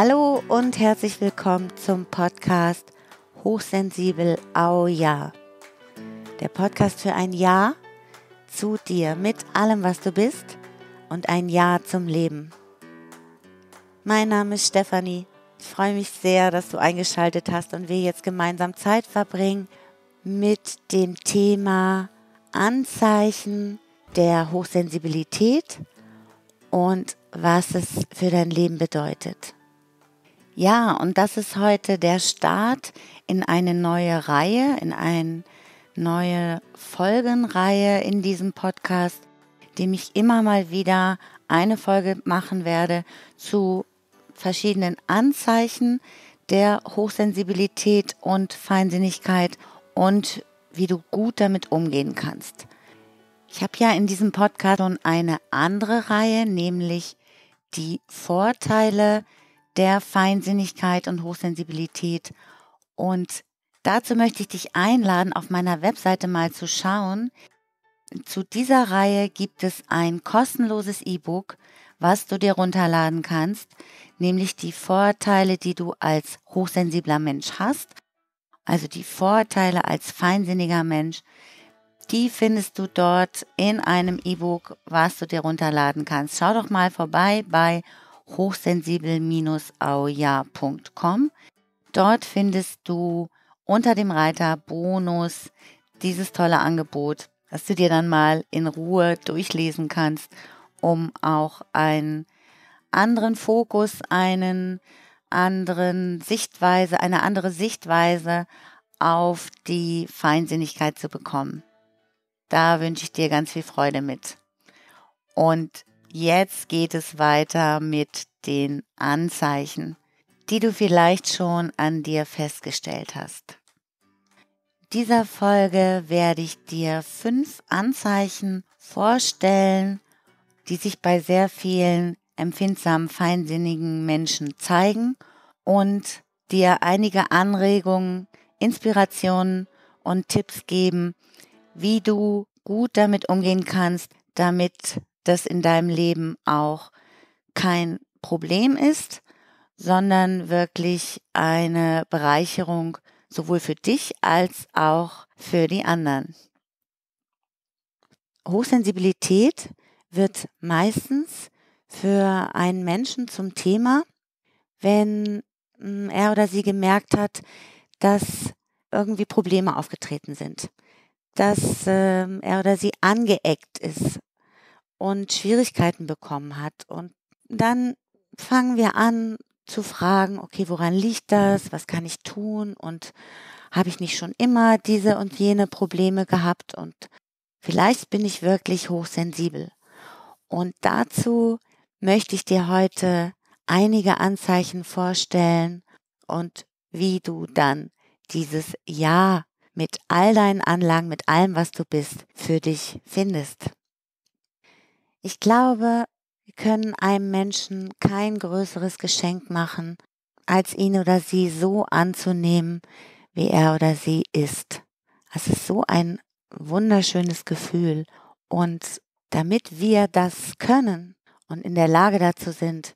Hallo und herzlich willkommen zum Podcast Hochsensibel Au Ja. Der Podcast für ein Ja zu dir mit allem, was du bist und ein Ja zum Leben. Mein Name ist Stefanie. Ich freue mich sehr, dass du eingeschaltet hast und wir jetzt gemeinsam Zeit verbringen mit dem Thema Anzeichen der Hochsensibilität und was es für dein Leben bedeutet. Ja, und das ist heute der Start in eine neue Reihe, in eine neue Folgenreihe in diesem Podcast, dem ich immer mal wieder eine Folge machen werde zu verschiedenen Anzeichen der Hochsensibilität und Feinsinnigkeit und wie du gut damit umgehen kannst. Ich habe ja in diesem Podcast schon eine andere Reihe, nämlich die Vorteile, der Feinsinnigkeit und Hochsensibilität. Und dazu möchte ich dich einladen, auf meiner Webseite mal zu schauen. Zu dieser Reihe gibt es ein kostenloses E-Book, was du dir runterladen kannst, nämlich die Vorteile, die du als hochsensibler Mensch hast. Also die Vorteile als feinsinniger Mensch, die findest du dort in einem E-Book, was du dir runterladen kannst. Schau doch mal vorbei bei hochsensibel-auja.com. Dort findest du unter dem Reiter Bonus dieses tolle Angebot, das du dir dann mal in Ruhe durchlesen kannst, um auch einen anderen Fokus, einen anderen Sichtweise, eine andere Sichtweise auf die Feinsinnigkeit zu bekommen. Da wünsche ich dir ganz viel Freude mit. Und Jetzt geht es weiter mit den Anzeichen, die du vielleicht schon an dir festgestellt hast. dieser Folge werde ich dir fünf Anzeichen vorstellen, die sich bei sehr vielen empfindsamen, feinsinnigen Menschen zeigen und dir einige Anregungen, Inspirationen und Tipps geben, wie du gut damit umgehen kannst, damit das in deinem Leben auch kein Problem ist, sondern wirklich eine Bereicherung sowohl für dich als auch für die anderen. Hochsensibilität wird meistens für einen Menschen zum Thema, wenn hm, er oder sie gemerkt hat, dass irgendwie Probleme aufgetreten sind, dass ähm, er oder sie angeeckt ist und Schwierigkeiten bekommen hat. Und dann fangen wir an zu fragen, okay, woran liegt das? Was kann ich tun? Und habe ich nicht schon immer diese und jene Probleme gehabt? Und vielleicht bin ich wirklich hochsensibel. Und dazu möchte ich dir heute einige Anzeichen vorstellen und wie du dann dieses Ja mit all deinen Anlagen, mit allem, was du bist, für dich findest. Ich glaube, wir können einem Menschen kein größeres Geschenk machen, als ihn oder sie so anzunehmen, wie er oder sie ist. Es ist so ein wunderschönes Gefühl. Und damit wir das können und in der Lage dazu sind,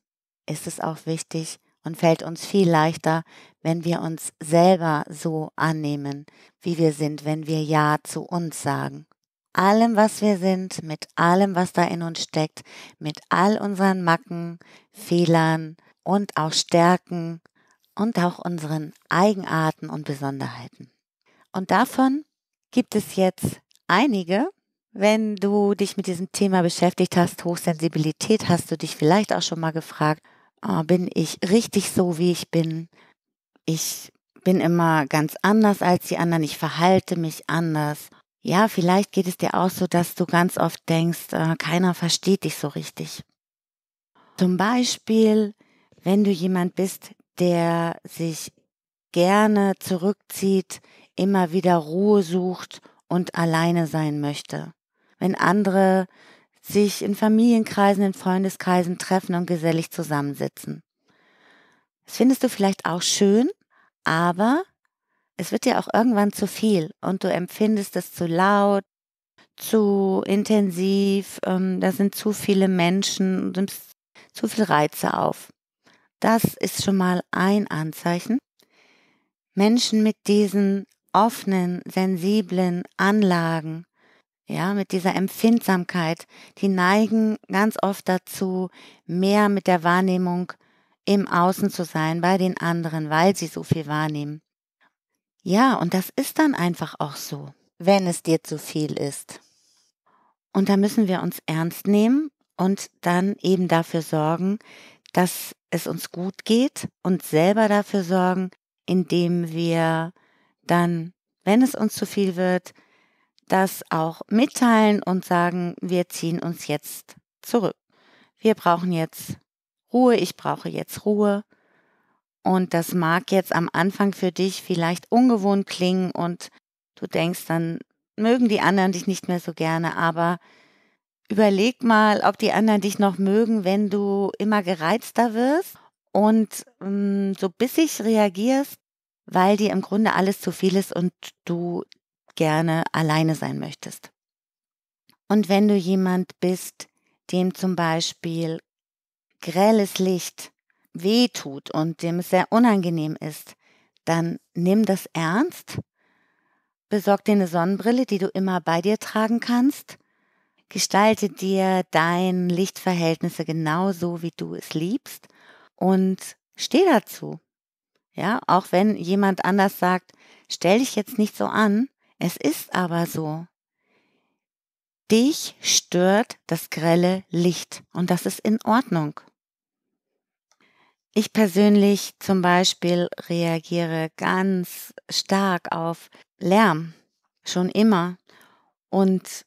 ist es auch wichtig und fällt uns viel leichter, wenn wir uns selber so annehmen, wie wir sind, wenn wir Ja zu uns sagen allem, was wir sind, mit allem, was da in uns steckt, mit all unseren Macken, Fehlern und auch Stärken und auch unseren Eigenarten und Besonderheiten. Und davon gibt es jetzt einige. Wenn du dich mit diesem Thema beschäftigt hast, Hochsensibilität, hast du dich vielleicht auch schon mal gefragt, oh, bin ich richtig so, wie ich bin? Ich bin immer ganz anders als die anderen, ich verhalte mich anders ja, vielleicht geht es dir auch so, dass du ganz oft denkst, äh, keiner versteht dich so richtig. Zum Beispiel, wenn du jemand bist, der sich gerne zurückzieht, immer wieder Ruhe sucht und alleine sein möchte. Wenn andere sich in Familienkreisen, in Freundeskreisen treffen und gesellig zusammensitzen. Das findest du vielleicht auch schön, aber es wird dir auch irgendwann zu viel und du empfindest es zu laut, zu intensiv, ähm, da sind zu viele Menschen, du nimmst zu viele Reize auf. Das ist schon mal ein Anzeichen. Menschen mit diesen offenen, sensiblen Anlagen, ja, mit dieser Empfindsamkeit, die neigen ganz oft dazu, mehr mit der Wahrnehmung im Außen zu sein, bei den anderen, weil sie so viel wahrnehmen. Ja, und das ist dann einfach auch so, wenn es dir zu viel ist. Und da müssen wir uns ernst nehmen und dann eben dafür sorgen, dass es uns gut geht und selber dafür sorgen, indem wir dann, wenn es uns zu viel wird, das auch mitteilen und sagen, wir ziehen uns jetzt zurück. Wir brauchen jetzt Ruhe, ich brauche jetzt Ruhe und das mag jetzt am Anfang für dich vielleicht ungewohnt klingen und du denkst, dann mögen die anderen dich nicht mehr so gerne, aber überleg mal, ob die anderen dich noch mögen, wenn du immer gereizter wirst und mh, mm, so bissig reagierst, weil dir im Grunde alles zu viel ist und du gerne alleine sein möchtest. Und wenn du jemand bist, dem zum Beispiel grelles Licht weh tut und dem es sehr unangenehm ist, dann nimm das ernst, besorg dir eine Sonnenbrille, die du immer bei dir tragen kannst, gestalte dir dein Lichtverhältnisse genauso, wie du es liebst und steh dazu. Ja, auch wenn jemand anders sagt, stell dich jetzt nicht so an, es ist aber so. Dich stört das grelle Licht und das ist in Ordnung. Ich persönlich zum Beispiel reagiere ganz stark auf Lärm, schon immer. Und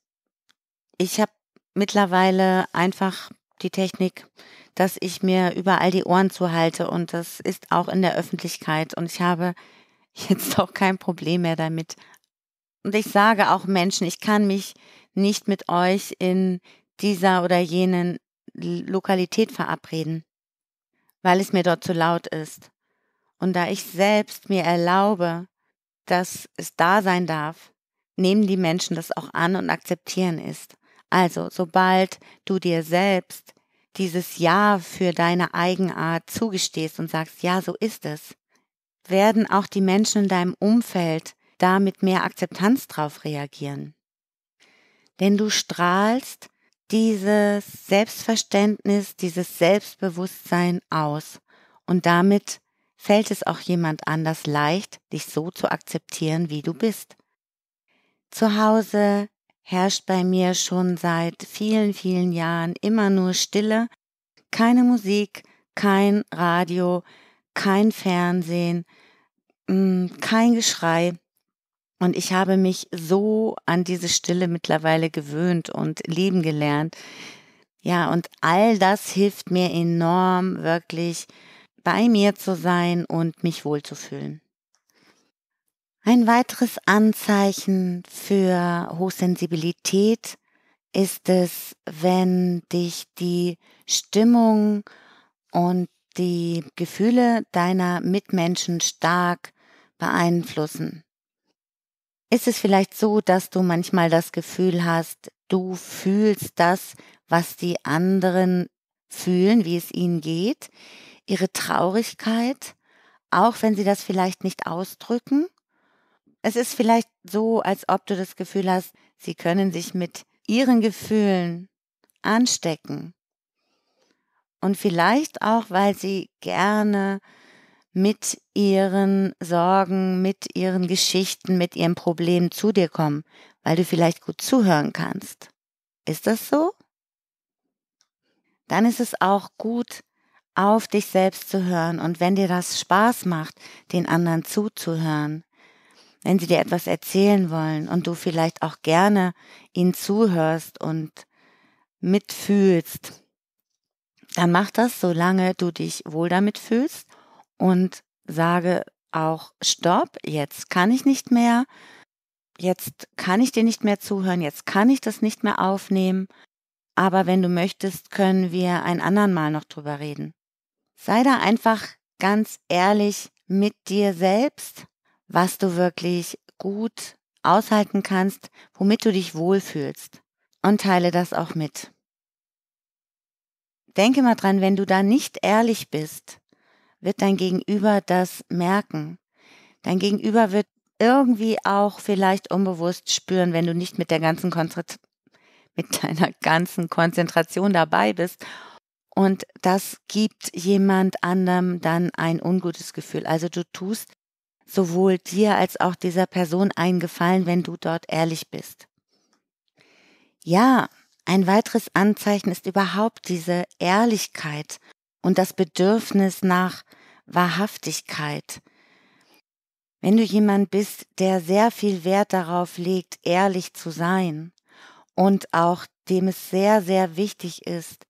ich habe mittlerweile einfach die Technik, dass ich mir überall die Ohren zuhalte und das ist auch in der Öffentlichkeit und ich habe jetzt auch kein Problem mehr damit. Und ich sage auch Menschen, ich kann mich nicht mit euch in dieser oder jenen Lokalität verabreden weil es mir dort zu laut ist. Und da ich selbst mir erlaube, dass es da sein darf, nehmen die Menschen das auch an und akzeptieren es. Also, sobald du dir selbst dieses Ja für deine Eigenart zugestehst und sagst, ja, so ist es, werden auch die Menschen in deinem Umfeld da mit mehr Akzeptanz drauf reagieren. Denn du strahlst dieses Selbstverständnis, dieses Selbstbewusstsein aus. Und damit fällt es auch jemand anders leicht, dich so zu akzeptieren, wie du bist. Zu Hause herrscht bei mir schon seit vielen, vielen Jahren immer nur Stille, keine Musik, kein Radio, kein Fernsehen, mm, kein Geschrei. Und ich habe mich so an diese Stille mittlerweile gewöhnt und lieben gelernt. Ja, und all das hilft mir enorm, wirklich bei mir zu sein und mich wohlzufühlen. Ein weiteres Anzeichen für Hochsensibilität ist es, wenn dich die Stimmung und die Gefühle deiner Mitmenschen stark beeinflussen. Ist es vielleicht so, dass du manchmal das Gefühl hast, du fühlst das, was die anderen fühlen, wie es ihnen geht, ihre Traurigkeit, auch wenn sie das vielleicht nicht ausdrücken? Es ist vielleicht so, als ob du das Gefühl hast, sie können sich mit ihren Gefühlen anstecken. Und vielleicht auch, weil sie gerne mit ihren Sorgen, mit ihren Geschichten, mit ihren Problemen zu dir kommen, weil du vielleicht gut zuhören kannst. Ist das so? Dann ist es auch gut, auf dich selbst zu hören und wenn dir das Spaß macht, den anderen zuzuhören, wenn sie dir etwas erzählen wollen und du vielleicht auch gerne ihnen zuhörst und mitfühlst, dann mach das, solange du dich wohl damit fühlst und sage auch, stopp, jetzt kann ich nicht mehr, jetzt kann ich dir nicht mehr zuhören, jetzt kann ich das nicht mehr aufnehmen, aber wenn du möchtest, können wir ein andern Mal noch drüber reden. Sei da einfach ganz ehrlich mit dir selbst, was du wirklich gut aushalten kannst, womit du dich wohlfühlst und teile das auch mit. Denke mal dran, wenn du da nicht ehrlich bist, wird dein Gegenüber das merken. Dein Gegenüber wird irgendwie auch vielleicht unbewusst spüren, wenn du nicht mit der ganzen Konzentration mit deiner ganzen Konzentration dabei bist. Und das gibt jemand anderem dann ein ungutes Gefühl. Also du tust sowohl dir als auch dieser Person einen Gefallen, wenn du dort ehrlich bist. Ja, ein weiteres Anzeichen ist überhaupt diese Ehrlichkeit und das Bedürfnis nach Wahrhaftigkeit. Wenn du jemand bist, der sehr viel Wert darauf legt, ehrlich zu sein und auch dem es sehr, sehr wichtig ist,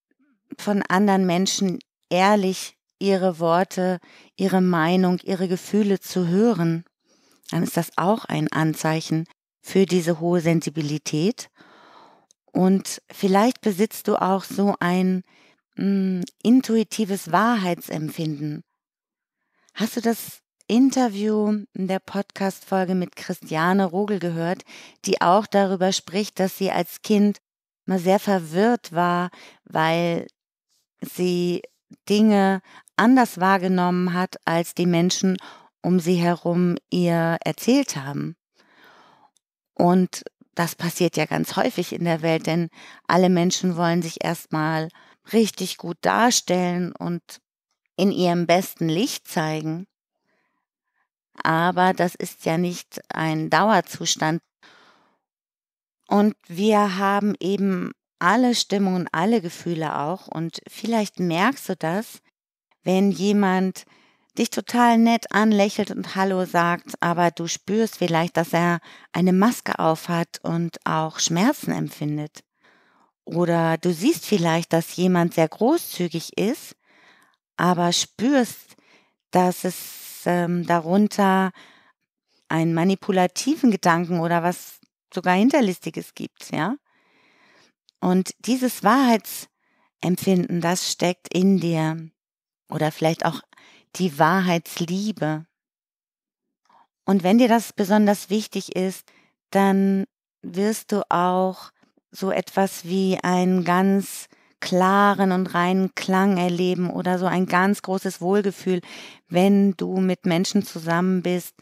von anderen Menschen ehrlich ihre Worte, ihre Meinung, ihre Gefühle zu hören, dann ist das auch ein Anzeichen für diese hohe Sensibilität. Und vielleicht besitzt du auch so ein mh, hm, intuitives Wahrheitsempfinden. Hast du das Interview in der Podcast-Folge mit Christiane Rogel gehört, die auch darüber spricht, dass sie als Kind mal sehr verwirrt war, weil sie Dinge anders wahrgenommen hat, als die Menschen um sie herum ihr erzählt haben. Und das passiert ja ganz häufig in der Welt, denn alle Menschen wollen sich erstmal richtig gut darstellen und in ihrem besten Licht zeigen. Aber das ist ja nicht ein Dauerzustand. Und wir haben eben alle Stimmungen, alle Gefühle auch. Und vielleicht merkst du das, wenn jemand dich total nett anlächelt und Hallo sagt, aber du spürst vielleicht, dass er eine Maske aufhat und auch Schmerzen empfindet. Oder du siehst vielleicht, dass jemand sehr großzügig ist, aber spürst, dass es ähm, darunter einen manipulativen Gedanken oder was sogar Hinterlistiges gibt, ja? Und dieses Wahrheitsempfinden, das steckt in dir. Oder vielleicht auch die Wahrheitsliebe. Und wenn dir das besonders wichtig ist, dann wirst du auch so etwas wie einen ganz klaren und reinen Klang erleben oder so ein ganz großes Wohlgefühl, wenn du mit Menschen zusammen bist,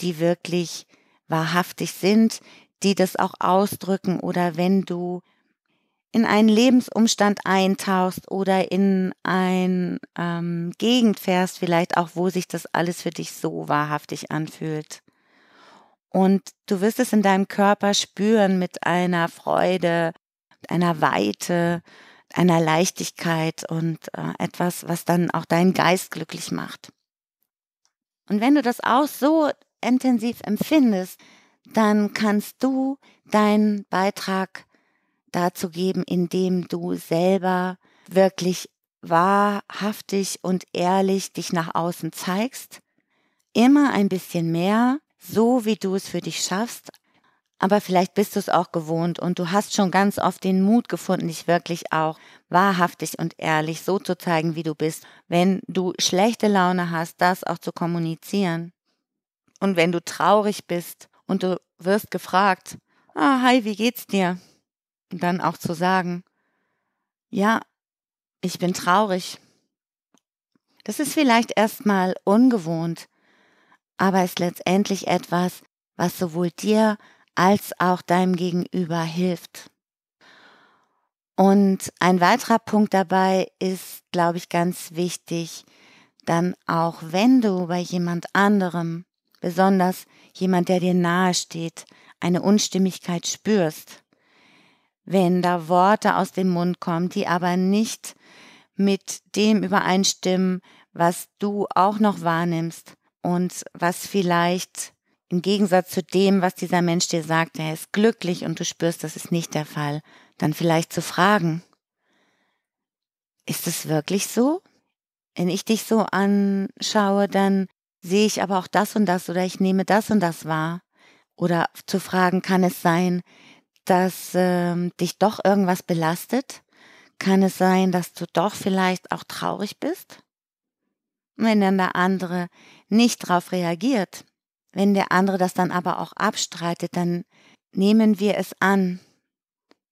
die wirklich wahrhaftig sind, die das auch ausdrücken oder wenn du in einen Lebensumstand eintauchst oder in ein ähm, Gegend fährst, vielleicht auch, wo sich das alles für dich so wahrhaftig anfühlt. Und du wirst es in deinem Körper spüren mit einer Freude, einer Weite, einer Leichtigkeit und äh, etwas, was dann auch deinen Geist glücklich macht. Und wenn du das auch so intensiv empfindest, dann kannst du deinen Beitrag dazu geben, indem du selber wirklich wahrhaftig und ehrlich dich nach außen zeigst, immer ein bisschen mehr so, wie du es für dich schaffst. Aber vielleicht bist du es auch gewohnt und du hast schon ganz oft den Mut gefunden, dich wirklich auch wahrhaftig und ehrlich so zu zeigen, wie du bist. Wenn du schlechte Laune hast, das auch zu kommunizieren. Und wenn du traurig bist und du wirst gefragt, ah, hi, wie geht's dir? Und dann auch zu sagen, ja, ich bin traurig. Das ist vielleicht erstmal ungewohnt, aber ist letztendlich etwas, was sowohl dir als auch deinem Gegenüber hilft. Und ein weiterer Punkt dabei ist, glaube ich, ganz wichtig, dann auch wenn du bei jemand anderem, besonders jemand, der dir nahe steht, eine Unstimmigkeit spürst, wenn da Worte aus dem Mund kommen, die aber nicht mit dem übereinstimmen, was du auch noch wahrnimmst, und was vielleicht im Gegensatz zu dem, was dieser Mensch dir sagt, er ist glücklich und du spürst, das ist nicht der Fall, dann vielleicht zu fragen, ist es wirklich so? Wenn ich dich so anschaue, dann sehe ich aber auch das und das oder ich nehme das und das wahr. Oder zu fragen, kann es sein, dass ähm, dich doch irgendwas belastet? Kann es sein, dass du doch vielleicht auch traurig bist? wenn dann der andere nicht darauf reagiert, wenn der andere das dann aber auch abstreitet, dann nehmen wir es an.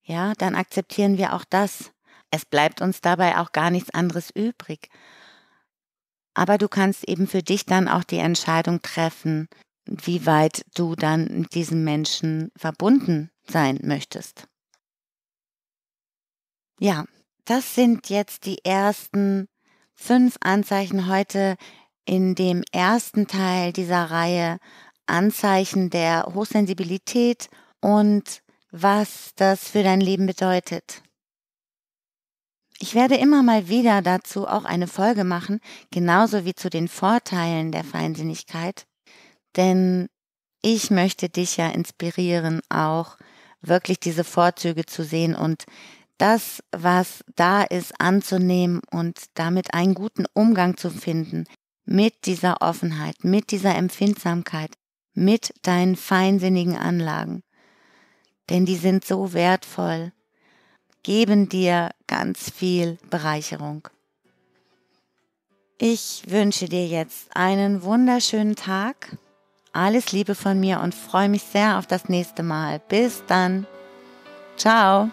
Ja, dann akzeptieren wir auch das. Es bleibt uns dabei auch gar nichts anderes übrig. Aber du kannst eben für dich dann auch die Entscheidung treffen, wie weit du dann mit diesem Menschen verbunden sein möchtest. Ja, das sind jetzt die ersten fünf Anzeichen heute in dem ersten Teil dieser Reihe Anzeichen der Hochsensibilität und was das für dein Leben bedeutet. Ich werde immer mal wieder dazu auch eine Folge machen, genauso wie zu den Vorteilen der Feinsinnigkeit, denn ich möchte dich ja inspirieren, auch wirklich diese Vorzüge zu sehen und das, was da ist, anzunehmen und damit einen guten Umgang zu finden mit dieser Offenheit, mit dieser Empfindsamkeit, mit deinen feinsinnigen Anlagen. Denn die sind so wertvoll, geben dir ganz viel Bereicherung. Ich wünsche dir jetzt einen wunderschönen Tag. Alles Liebe von mir und freue mich sehr auf das nächste Mal. Bis dann. Ciao.